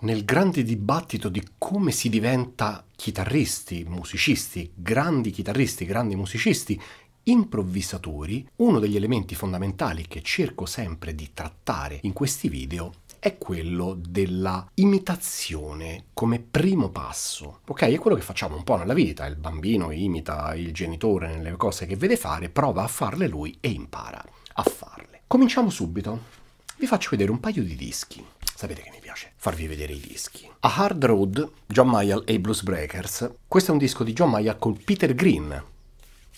nel grande dibattito di come si diventa chitarristi, musicisti, grandi chitarristi, grandi musicisti, improvvisatori, uno degli elementi fondamentali che cerco sempre di trattare in questi video è quello della imitazione come primo passo. Ok, è quello che facciamo un po' nella vita, il bambino imita il genitore nelle cose che vede fare, prova a farle lui e impara a farle. Cominciamo subito. Vi faccio vedere un paio di dischi. Sapete che mi piace farvi vedere i dischi. A Hard Road, John Mayall e i Blues Breakers. Questo è un disco di John Mayall con Peter Green.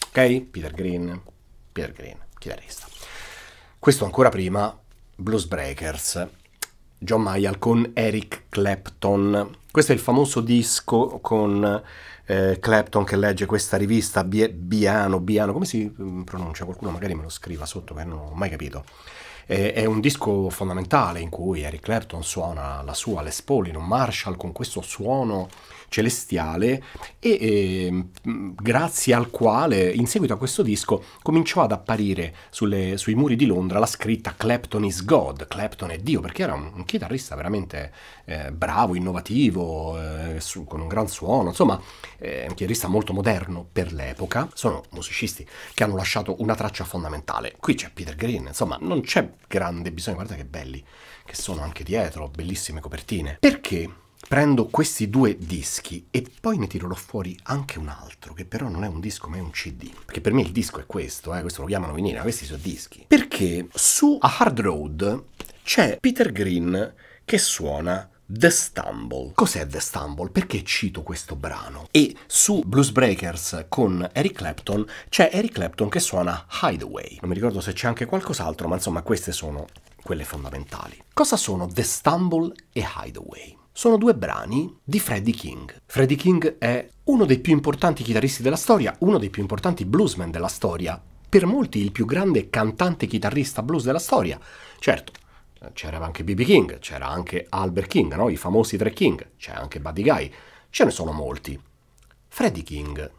Ok? Peter Green, Peter Green, chitarrista. Questo ancora prima, Blues Breakers. John Mayall con Eric Clapton. Questo è il famoso disco con eh, Clapton che legge questa rivista Biano, Biano, come si mm, pronuncia? Qualcuno magari me lo scriva sotto perché non ho mai capito è un disco fondamentale in cui Eric Clapton suona la sua Les Paul in un Marshall con questo suono celestiale e, e, mm, grazie al quale in seguito a questo disco cominciò ad apparire sulle, sui muri di Londra la scritta Clapton is God, Clapton è Dio, perché era un, un chitarrista veramente eh, bravo, innovativo, eh, su, con un gran suono, insomma eh, un chitarrista molto moderno per l'epoca. Sono musicisti che hanno lasciato una traccia fondamentale. Qui c'è Peter Green, insomma non c'è grande bisogno, guarda che belli che sono anche dietro, bellissime copertine. Perché prendo questi due dischi e poi ne tirerò fuori anche un altro, che però non è un disco ma è un CD. Perché per me il disco è questo, eh, questo lo chiamano vinile, questi sono dischi. Perché su A Hard Road c'è Peter Green che suona The Stumble. Cos'è The Stumble? Perché cito questo brano? E su Blues Breakers con Eric Clapton c'è Eric Clapton che suona Hideaway. Non mi ricordo se c'è anche qualcos'altro, ma insomma queste sono quelle fondamentali. Cosa sono The Stumble e Hideaway? Sono due brani di Freddie King. Freddie King è uno dei più importanti chitarristi della storia, uno dei più importanti bluesman della storia, per molti il più grande cantante chitarrista blues della storia. Certo, c'era anche BB King, c'era anche Albert King, no? i famosi tre King, c'è anche Buddy Guy, ce ne sono molti. Freddie King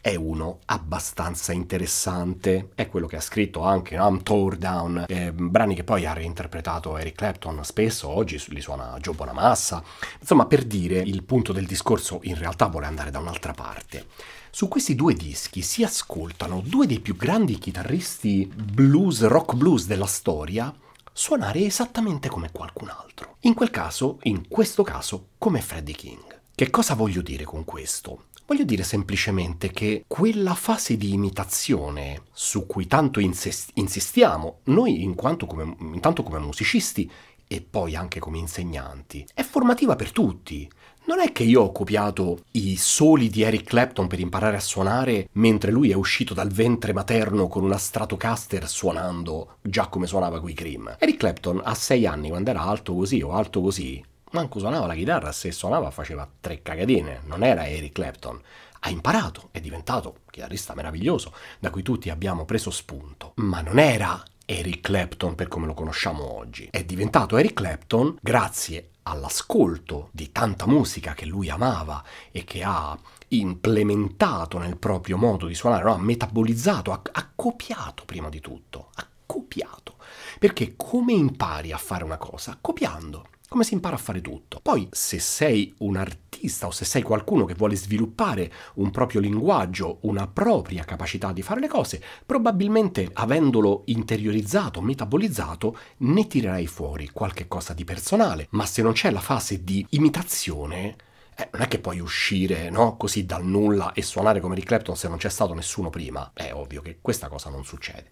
è uno abbastanza interessante, è quello che ha scritto anche I'm Tore Down, eh, brani che poi ha reinterpretato Eric Clapton spesso, oggi li suona Joe Bonamassa, insomma per dire il punto del discorso in realtà vuole andare da un'altra parte. Su questi due dischi si ascoltano due dei più grandi chitarristi blues, rock blues della storia, suonare esattamente come qualcun altro. In quel caso, in questo caso, come Freddie King. Che cosa voglio dire con questo? Voglio dire semplicemente che quella fase di imitazione su cui tanto insistiamo, noi in come, intanto come musicisti e poi anche come insegnanti, è formativa per tutti non è che io ho copiato i soli di Eric Clapton per imparare a suonare mentre lui è uscito dal ventre materno con una Stratocaster suonando già come suonava quei Cream. Eric Clapton a 6 anni, quando era alto così o alto così, manco suonava la chitarra, se suonava faceva tre cagadine, non era Eric Clapton. Ha imparato, è diventato un chitarrista meraviglioso, da cui tutti abbiamo preso spunto. Ma non era Eric Clapton per come lo conosciamo oggi. È diventato Eric Clapton grazie all'ascolto di tanta musica che lui amava e che ha implementato nel proprio modo di suonare, no? ha metabolizzato, ha, ha copiato prima di tutto, ha copiato. Perché come impari a fare una cosa? Copiando come si impara a fare tutto. Poi, se sei un artista o se sei qualcuno che vuole sviluppare un proprio linguaggio, una propria capacità di fare le cose, probabilmente avendolo interiorizzato, metabolizzato, ne tirerai fuori qualche cosa di personale. Ma se non c'è la fase di imitazione, eh, non è che puoi uscire, no? Così dal nulla e suonare come Rick Clapton se non c'è stato nessuno prima. È ovvio che questa cosa non succede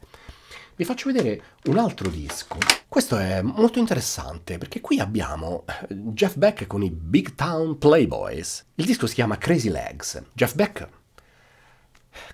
vi faccio vedere un altro disco. Questo è molto interessante perché qui abbiamo eh, Jeff Beck con i Big Town Playboys. Il disco si chiama Crazy Legs. Jeff Beck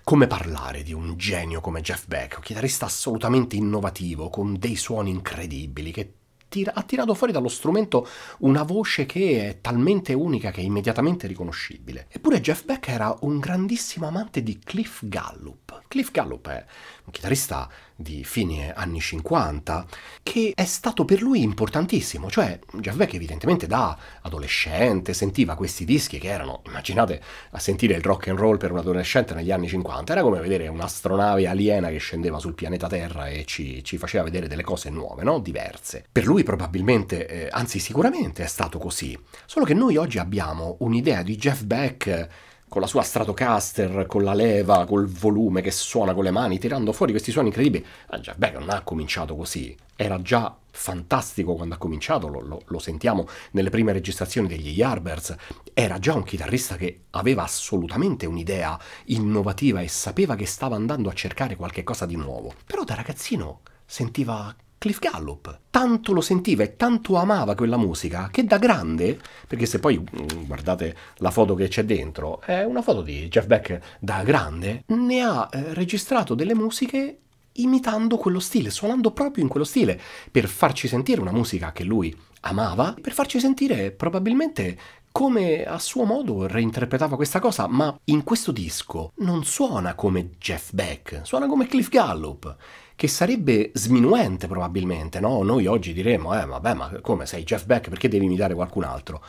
come parlare di un genio come Jeff Beck, un chitarrista assolutamente innovativo, con dei suoni incredibili, che tira, ha tirato fuori dallo strumento una voce che è talmente unica che è immediatamente riconoscibile. Eppure Jeff Beck era un grandissimo amante di Cliff Gallup. Cliff Gallup è un chitarrista di fine anni 50, che è stato per lui importantissimo, cioè Jeff Beck evidentemente da adolescente sentiva questi dischi che erano, immaginate, a sentire il rock and roll per un adolescente negli anni 50, era come vedere un'astronave aliena che scendeva sul pianeta Terra e ci, ci faceva vedere delle cose nuove, no? diverse. Per lui probabilmente, eh, anzi sicuramente è stato così, solo che noi oggi abbiamo un'idea di Jeff Beck con la sua Stratocaster, con la leva, col volume che suona con le mani, tirando fuori questi suoni incredibili. Ah già, beh, non ha cominciato così, era già fantastico quando ha cominciato, lo, lo, lo sentiamo nelle prime registrazioni degli Yardbirds, era già un chitarrista che aveva assolutamente un'idea innovativa e sapeva che stava andando a cercare qualcosa di nuovo. Però da ragazzino sentiva Cliff Gallup. Tanto lo sentiva e tanto amava quella musica che da grande, perché se poi mm, guardate la foto che c'è dentro, è una foto di Jeff Beck da grande, ne ha eh, registrato delle musiche imitando quello stile, suonando proprio in quello stile, per farci sentire una musica che lui amava, per farci sentire probabilmente come a suo modo reinterpretava questa cosa, ma in questo disco non suona come Jeff Beck, suona come Cliff Gallup, che sarebbe sminuente probabilmente, no? Noi oggi diremmo, eh vabbè, ma come sei Jeff Beck, perché devi imitare qualcun altro?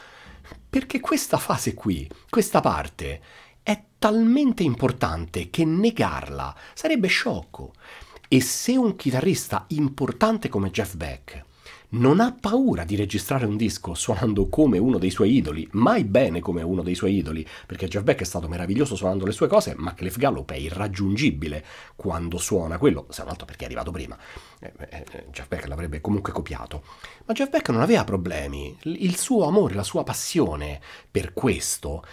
Perché questa fase qui, questa parte, è talmente importante che negarla sarebbe sciocco. E se un chitarrista importante come Jeff Beck non ha paura di registrare un disco suonando come uno dei suoi idoli, mai bene come uno dei suoi idoli, perché Jeff Beck è stato meraviglioso suonando le sue cose, ma Cliff Gallup è irraggiungibile quando suona quello, se non altro perché è arrivato prima. Eh, eh, eh Jeff Beck l'avrebbe comunque copiato. Ma Jeff Beck non aveva problemi, il suo amore, la sua passione per questo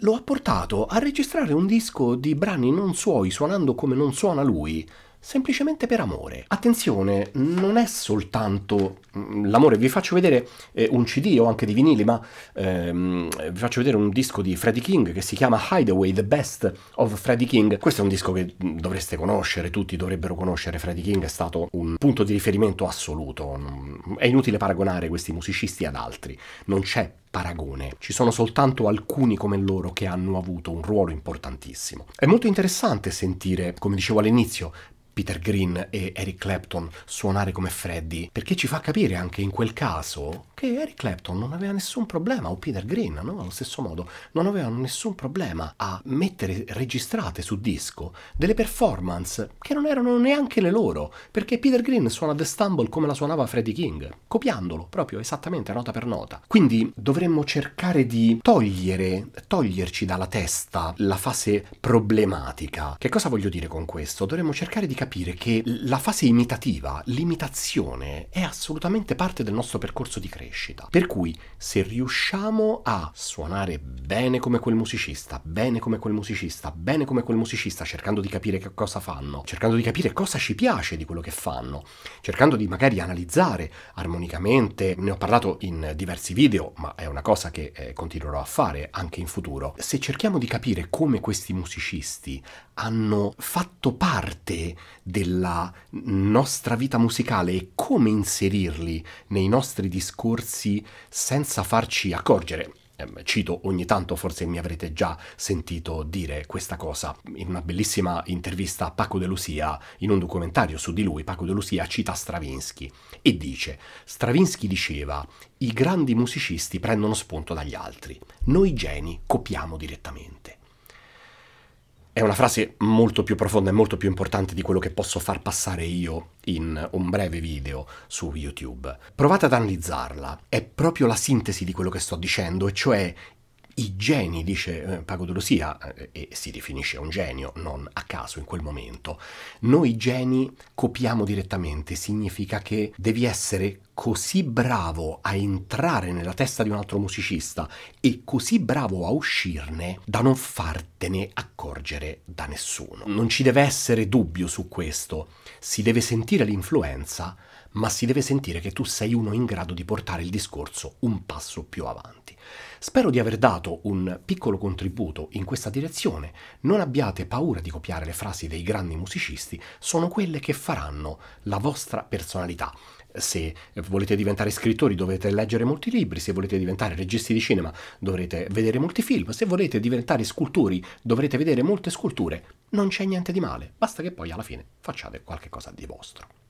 lo ha portato a registrare un disco di brani non suoi suonando come non suona lui semplicemente per amore. Attenzione, non è soltanto mm, l'amore, vi faccio vedere eh, un CD o anche di vinili, ma ehm, vi faccio vedere un disco di Freddie King che si chiama Hideaway, The Best of Freddie King. Questo è un disco che mm, dovreste conoscere, tutti dovrebbero conoscere, Freddie King è stato un punto di riferimento assoluto, mm, è inutile paragonare questi musicisti ad altri, non c'è paragone, ci sono soltanto alcuni come loro che hanno avuto un ruolo importantissimo. È molto interessante sentire, come dicevo all'inizio, Peter Green e Eric Clapton suonare come Freddy, perché ci fa capire anche in quel caso che Eric Clapton non aveva nessun problema, o Peter Green, no? allo stesso modo, non avevano nessun problema a mettere registrate su disco delle performance che non erano neanche le loro, perché Peter Green suona The Stumble come la suonava Freddy King, copiandolo proprio esattamente nota per nota. Quindi dovremmo cercare di togliere, toglierci dalla testa la fase problematica. Che cosa voglio dire con questo? Dovremmo cercare di capire capire che la fase imitativa, l'imitazione, è assolutamente parte del nostro percorso di crescita. Per cui se riusciamo a suonare bene come quel musicista, bene come quel musicista, bene come quel musicista, cercando di capire che cosa fanno, cercando di capire cosa ci piace di quello che fanno, cercando di magari analizzare armonicamente, ne ho parlato in diversi video, ma è una cosa che eh, continuerò a fare anche in futuro. Se cerchiamo di capire come questi musicisti hanno fatto parte della nostra vita musicale e come inserirli nei nostri discorsi senza farci accorgere. Ehm, cito ogni tanto, forse mi avrete già sentito dire questa cosa. In una bellissima intervista a Paco de Lucia, in un documentario su di lui, Paco de Lucia cita Stravinsky e dice: Stravinsky diceva: I grandi musicisti prendono spunto dagli altri, noi geni copiamo direttamente. È una frase molto più profonda e molto più importante di quello che posso far passare io in un breve video su YouTube. Provate ad analizzarla, è proprio la sintesi di quello che sto dicendo, e cioè i geni, dice eh, Pago Dolosia, eh, e si definisce un genio, non a caso in quel momento, noi geni copiamo direttamente, significa che devi essere così bravo a entrare nella testa di un altro musicista e così bravo a uscirne da non fartene accorgere da nessuno. Non ci deve essere dubbio su questo, si deve sentire l'influenza, ma si deve sentire che tu sei uno in grado di portare il discorso un passo più avanti. Spero di aver dato un piccolo contributo in questa direzione, non abbiate paura di copiare le frasi dei grandi musicisti, sono quelle che faranno la vostra personalità. Se volete diventare scrittori dovete leggere molti libri, se volete diventare registi di cinema dovrete vedere molti film, se volete diventare scultori dovrete vedere molte sculture, non c'è niente di male, basta che poi alla fine facciate qualche cosa di vostro.